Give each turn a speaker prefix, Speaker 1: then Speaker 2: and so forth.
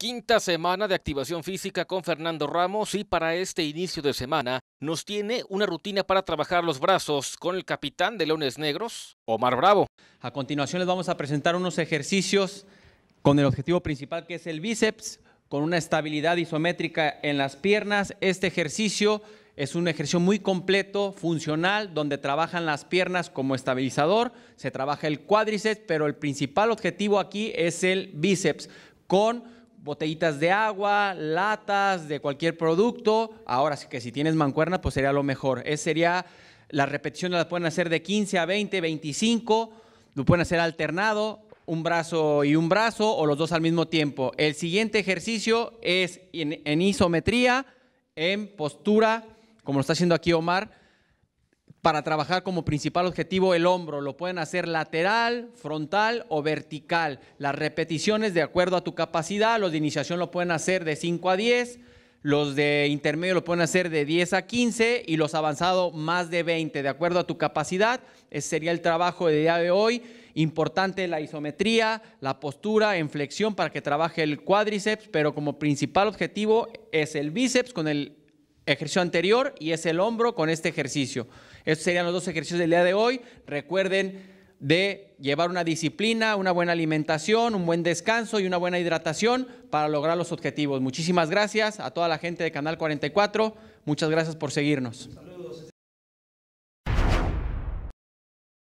Speaker 1: Quinta semana de activación física con Fernando Ramos y para este inicio de semana nos tiene una rutina para trabajar los brazos con el capitán de Leones Negros,
Speaker 2: Omar Bravo. A continuación les vamos a presentar unos ejercicios con el objetivo principal que es el bíceps, con una estabilidad isométrica en las piernas. Este ejercicio es un ejercicio muy completo, funcional, donde trabajan las piernas como estabilizador, se trabaja el cuádriceps, pero el principal objetivo aquí es el bíceps con botellitas de agua, latas de cualquier producto. Ahora sí que si tienes mancuerna pues sería lo mejor. Es, sería, las repeticiones las pueden hacer de 15 a 20, 25, lo pueden hacer alternado, un brazo y un brazo o los dos al mismo tiempo. El siguiente ejercicio es en, en isometría, en postura, como lo está haciendo aquí Omar para trabajar como principal objetivo el hombro. Lo pueden hacer lateral, frontal o vertical. Las repeticiones de acuerdo a tu capacidad. Los de iniciación lo pueden hacer de 5 a 10. Los de intermedio lo pueden hacer de 10 a 15 y los avanzados más de 20, de acuerdo a tu capacidad. Ese sería el trabajo de día de hoy. Importante la isometría, la postura en flexión para que trabaje el cuádriceps, pero como principal objetivo es el bíceps con el ejercicio anterior y es el hombro con este ejercicio. Estos serían los dos ejercicios del día de hoy. Recuerden de llevar una disciplina, una buena alimentación, un buen descanso y una buena hidratación para lograr los objetivos. Muchísimas gracias a toda la gente de Canal 44. Muchas gracias por seguirnos.